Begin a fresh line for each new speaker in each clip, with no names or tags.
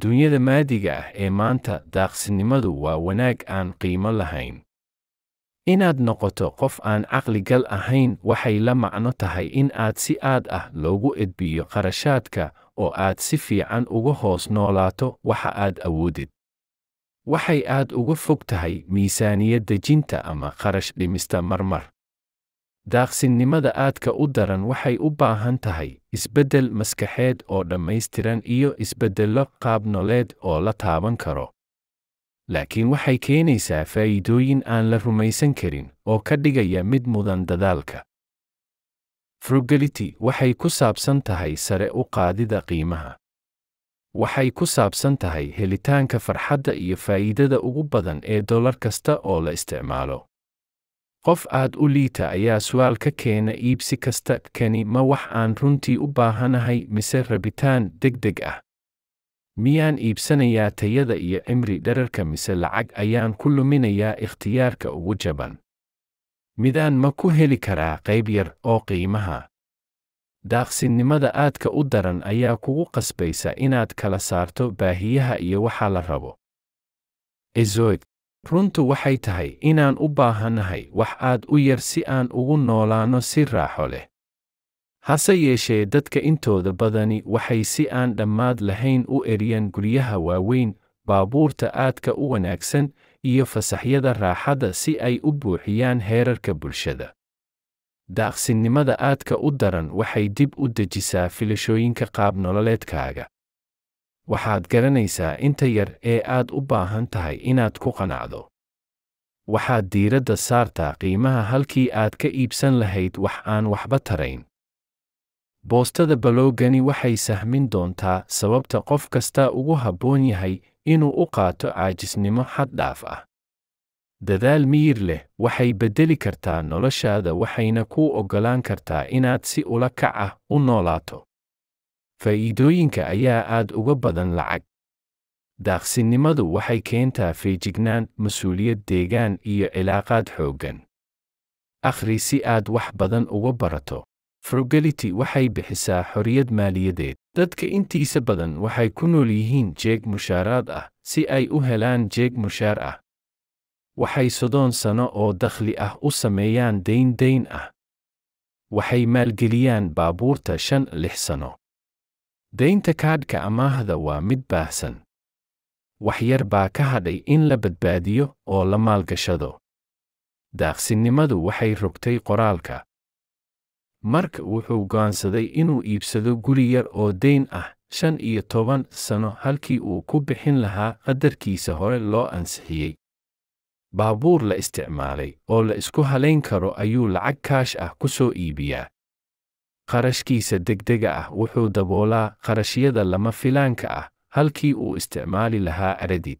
adduunyada maadiga ah ee maanta daaqsinimadu waa wanaag aan qiimo lahayn inaad noqoto qof aan caqli gal ahayn waxay la macno tahay in aad si aad ah loogu edbiyo qarashaadka oo aad si fiican uga hoos noolaato waxa aad awoodid waxay aad uga fog tahay miisaaniyad dejinta ama qarash dhimista marmar daaqsinnimada aadka u daran waxay u baahan tahay isbeddel maskaxeed oo dhammaystiran iyo isbeddello qaabnoleed oo la taaban karo laakiin waxay keenaysaa faa'iidooyin aan la rumaysan karin oo ka dhigaya mid mudan dadaalka frugality waxay ku saabsan tahay sare u qaadida qiimaha waxay ku saabsan tahay helitaanka farxadda iyo faa'iidada ugu badan ee dollar kasta oo la isticmaalo qof aad u liita ayaa su'aal ka keena iibsi kasta kani ma wax aan runtii u baahanahay mise rabitaan deg deg ah miyaan iibsanayaa tayada iyo cimri dherarka mise lacag ayaan ku luminayaa ikhtiyaarka ugu jaban midaan ma ku heli karaa qayb yar oo qiimaha daaqsinnimada aadka u daran ayaa kugu qasbaysa inaad kala saarto baahiyaha iyo waxa la rabo ezoyd runtu waxay tahay inaan u baahannahay wax aad u yar si aan ugu noolaano si raaxo leh hase yeeshee dadka intooda badani waxay si aan dhammaad lahayn u eriyaan guryaha waaweyn baabuurta aadka u wanaagsan iyo fasaxyada raaxada si ay u buuxiyaan heerarka bulshada daaqsinimada aadka u daran waxay dib u dejisaa filashooyinka qaab nololeedkaaga waxaad garanaysaa inta yar ee aad u baahan tahay inaad ku qanacdo waxaad diiradda saartaa qiimaha halkii aad ka iibsan lahayd wax aan waxba tarayn boostada baloogani waxay sahmin doontaa sababta qof kasta ugu habboon yahay inuu u qaato caajisnimo xad dhaaf ah dadaal miyir leh waxay beddeli kartaa noloshaada waxayna kuu oggolaan kartaa inaad si ula kac ah u noolaato faa'iidooyinka ayaa aad uga badan lacag daaqsinimadu waxay keentaa feejignaan mas-uuliyad deegaan iyo cilaaqaad xooggan akhri si aad wax badan uga barato frugality waxay bixisaa xorriyad maaliyadeed dadka intiisa badan waxay ku nool yihiin jeeg mushaaraad ah si ay u helaan jeeg mushaar ah waxay soddoon sano oo dakhli ah u sameeyaan dayn dayn ah waxay maalgeliyaan baabuurta shan lix sano Daynta kaadhka amaahda waa mid baahsan. Wax yar baa ka hadhay in la badbaadiyo oo la maalgashado. Daaqsinnimadu waxay rogtay qoraalka. Marka wuxuu go'aansaday inuu iibsado guri yar oo deyn ah shan iyo toban sano halkii uu ku bixin lahaa qadarkiisa hore loo ansixiyey. Baabuur la isticmaalay oo la isku halayn karo ayuu lacag kaash ah ku soo iibiyaa qarashkiisa degdega ah wuxuu daboolaa qarashyada lama filaanka ah halkii uu isticmaali lahaa aradid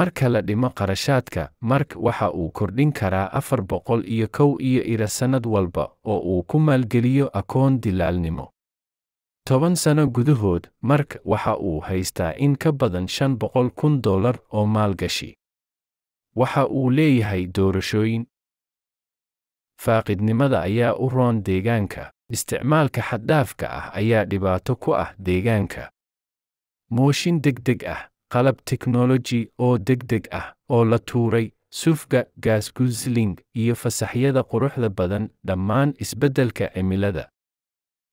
marka la dhimo qarashaadka mark waxa uu kordhin karaa afar boqol iyo kow iyo ira sannad walba oo uu ku maalgeliyo akoon dilaalnimo toban sano gudahood mark waxa uu haystaa in ka badan shan boqol kun dollar oo maalgashi waxa uu leeyahay doorashooyin faaqidnimada ayaa u roon deegaanka. Isticmaalka xaddhaafka ah ayaa dhibaato ku ah deegaanka. Mooshin deg deg ah, qalab teknoloji oo degdeg ah oo la tuuray, suufka, gaas iyo fasaxyada quruxda badan dhammaan isbeddelka cimilada.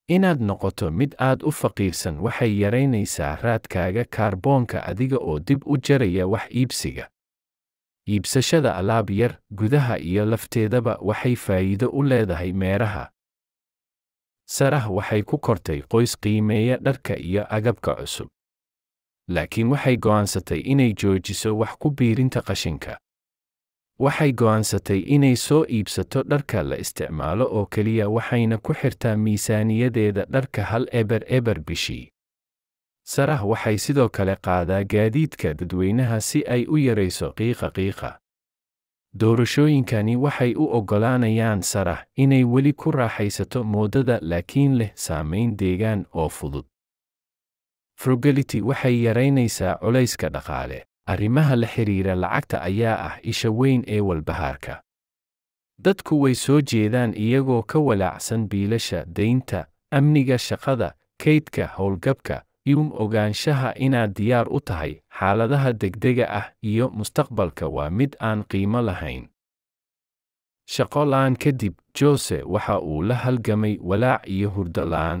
Inaad noqoto mid aad u faqiirsan waxay yaraynaysaa raadkaaga kaarboonka adiga oo dib u jaraya wax iibsiga iibsashada alaab yar gudaha iyo lafteedaba waxay faa'iido u leedahay meeraha sarah waxay ku kortay qoys qiimeeya dharka iyo agabka cusub laakiin waxay go'aansatay inay joojiso wax ku biirinta qashinka waxay go'aansatay inay soo iibsato dharka la isticmaalo oo keliya waxayna ku xirtaa miisaaniyadeeda dharka hal eber eber bishii sarah waxay sidoo kale qaadaa gaadiidka dadweynaha si ay u yarayso qiiqa qiiqa doorashooyinkani waxay u oggolaanayaan sarah inay weli ku raaxaysato moodada laakiin leh saamayn deegaan oo fudud frugality waxay yaraynaysaa culayska dhaqaale arrimaha la xiriira lacagta ayaa ah isha weyn ee walbahaarka dadku way soo jeedaan iyagoo ka walaacsan biilasha daynta amniga shaqada kaydka howlgabka ium ogaanshaha inaad diyaar u tahay xaaladaha degdega ah iyo mustaqbalka waa mid aan qiimo lahayn shaqo la'aan kadib jose waxa uu la halgamay walaac iyo hurdo la'aan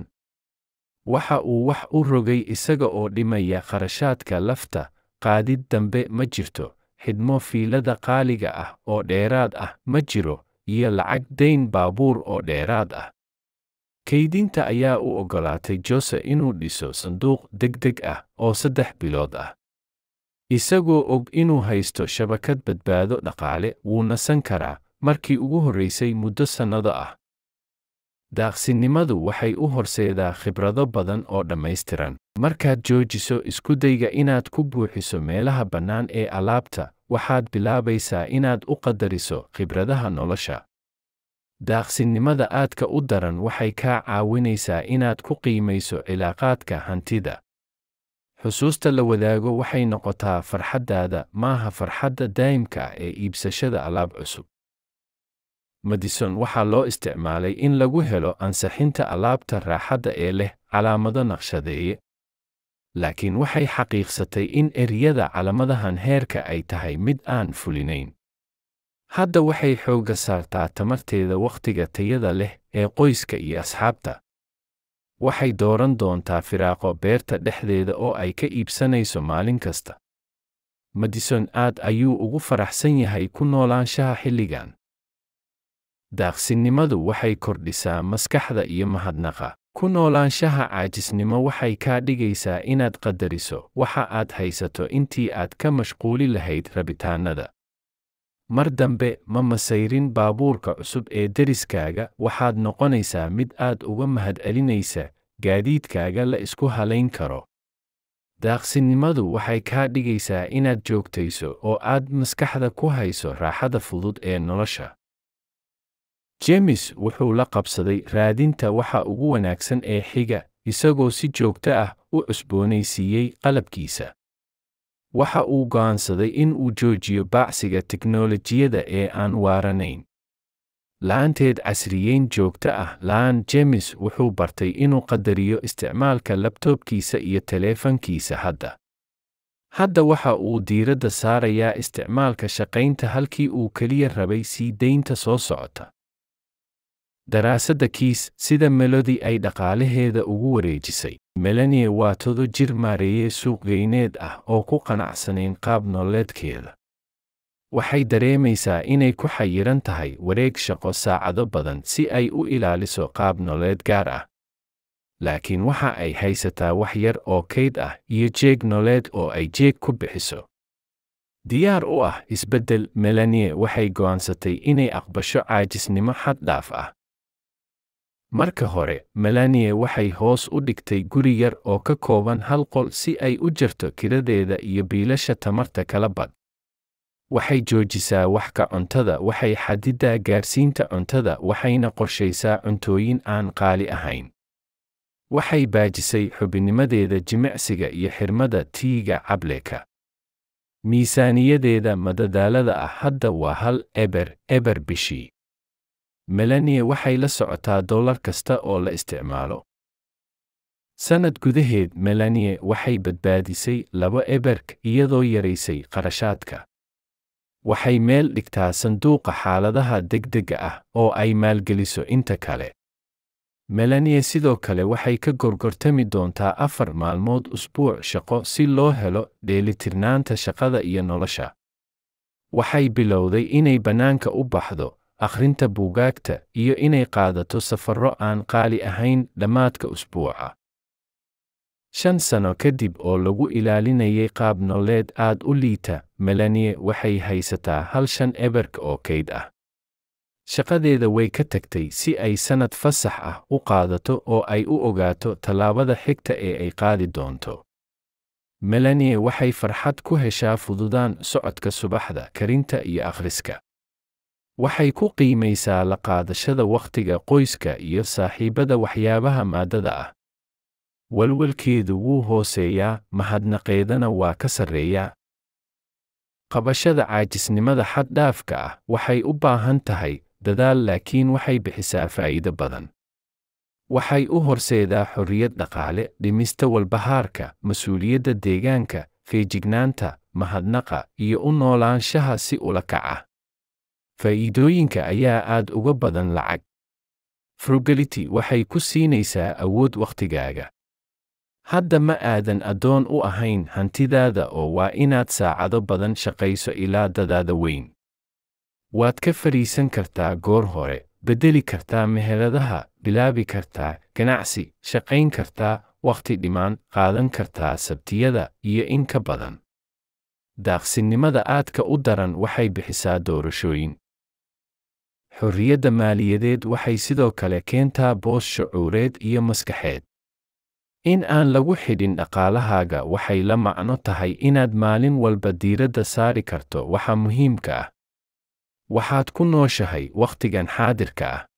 waxa uu wax u rogay isaga oo dhimaya kharashaadka lafta qaadid dambe ma jirto xidmo fiilada qaaliga ah oo dheeraad ah ma jiro iyo lacag dayn baabuur oo dheeraad ah kaydinta ayaa u oggolaatay jose inuu dhiso sanduuq deg deg ah oo saddex bilood ah isagoo og inuu haysto shabakad badbaado dhaqaale wuu nasan karaa markii ugu horraysay muddo sannado ah daaqsinimadu waxay u horseedaa khibrado badan oo dhammaystiran markaad joojiso isku dayga inaad ku buuxiso meelaha bannaan ee alaabta waxaad bilaabaysaa inaad u qadariso khibradaha nolosha daaqsinimada aadka u daran waxay kaa caawinaysaa inaad ku qiimayso cilaaqaadka hantida xusuusta la wadaago waxay noqotaa farxaddaada maaha farxadda daa'imka ah ee iibsashada alaab cusub madison waxaa loo isticmaalay in lagu helo ansixinta alaabta raaxadda ee leh calaamado naqshadeeye laakiin waxay xaqiiqsatay in eryada calaamadahan heerka ay tahay mid aan fulinayn hadda waxay xoogga saartaa tamarteeda wakhtiga tayada leh ee qoyska iyo asxaabta waxay dooran doontaa firaaqo beerta dhexdeeda oo ay ka iibsanayso maalin kasta madison aad ayuu ugu faraxsan yahay ku noolaanshaha xilligan daaqsinnimadu waxay kordhisaa maskaxda iyo mahadnaqa ku noolaanshaha caajisnimo waxay kaa dhigaysaa inaad qadariso waxa aad haysato intii aad ka mashquuli lahayd rabitaannada mar dambe ma masayrin baabuurka cusub ee deriskaaga waxaad noqonaysaa mid aad uga mahadcelinaysa gaadiidkaaga la isku halayn karo daaqsinimadu waxay kaa dhigaysaa inaad joogtayso oo aad maskaxda ku hayso raaxada fudud ee nolosha jemis wuxuu la qabsaday raadinta waxa ugu wanaagsan ee xiga isagoo si joogto ah u cusboonaysiiyey qalabkiisa waxa uu go'aansaday in uu joojiyo baacsiga tiknolojiyada ee aan waaranayn la'aanteed casriyeyn joogto ah laan jemes wuxuu bartay inuu qadariyo isticmaalka labtoobkiisa iyo teleefankiisa hadda hadda waxa uu diiradda saarayaa isticmaalka shaqaynta halkii uu keliya rabay sii daynta soo socota daraasadda kiis sida melodi ay dhaqaalaheeda ugu wareejisay melanie waa todo jir maareeyey suuqgeyneed ah oo ku qanacsanayn qaab nololeedkeeda waxay dareemaysaa inay ku xayiran tahay wareeg shaqo saacado badan si ay u ilaaliso qaab nololeed gaar ah laakiin waxa ay haysataa wax yar oo kayd ah iyo jeeg nololeed oo ay jeeg ku bixiso diyaar u ah isbeddel melanie waxay go'aansatay inay aqbasho caajisnimo xad dhaaf ah marka hore melania waxay hoos u dhigtay guri yar oo ka kooban hal qol si ay u jarto kiradeeda iyo biilasha tamarta kala bad waxay joojisaa waxka cuntada waxay xadidaa gaarsiinta cuntada waxayna qorshaysaa cuntooyin aan qaali ahayn waxay baajisay xubinimadeeda jimicsiga iyo xirmada tiiga cableka miisaaniyadeeda madadaalada ah hadda waa hal eber eber bishii melania waxay la socotaa dollar kasta oo la isticmaalo sannad gudaheed melanie waxay badbaadisay laba eberk iyadoo yaraysay qarashaadka waxay meel dhigtaa sanduuqa xaaladaha degdega ah oo ay maalgeliso inta kale melanie sidoo kale waxay ka gorgortami doontaa afar maalmood usbuuc shaqo si loo helo dheelitirnaanta shaqada iyo nolosha waxay bilowday inay bannaanka u baxdo akhrinta buugaagta, iyo inay qaadato safarro aan qaali ahayn dhammaadka usbuuca. Shan sano kadib oo lagu ilaalinayay qaab nololeed aad u liita, Melanie waxay haysataa hal shan eberka oo kayd ah. shaqadeeda way ka tagtay si ay sannad fasax ah u qaadato oo ay u ogaato tallaabada xigta ee ay qaadi doonto. Melanie waxay farxad ku heshaa fududaan socodka subaxda, karinta iyo akhriska waxay ku qiimaysaa la qaadashada wakhtiga qoyska iyo saaxiibada waxyaabaha maaddada ah walwalkeedu wuu hooseeyaa mahadnaqeedana waa ka sarreeyaa qabashada caajisnimada xaddhaafka ah waxay u baahan tahay dadaal laakiin waxay bixisaa faa'iido badan waxay u horseedaa xorriyad dhaqaale dhimista walbahaarka mas-uuliyadda deegaanka feejignaanta mahadnaqa iyo u noolaanshaha si ula kaca ah faa'iidooyinka ayaa aad uga badan lacag. frugality waxay ku siinaysaa awood wakhtigaaga. Hadda ma aadan addoon u ahayn hantidaada oo waa inaad saacado badan shaqayso ilaa dadaada weyn. Waad ka fadhiisan kartaa goor hore, beddeli kartaa meheradaha, bilaabi kartaa ganacsi, shaqayn kartaa, wakhti dhimaan, qaadan kartaa sabtiyada iyo in ka badan. daaqsinimada aadka u daran waxay bixisaa doorashooyin xorriyadda maaliyadeed waxay sidoo kale keentaa boos shucuureed iyo maskaxeed in aan lagu xidhin dhaqaalahaaga waxay la macno tahay inaad maalin walba diiradda saari karto waxa muhiimka ah waxaad ku nooshahay wakhtigan xaadirka ah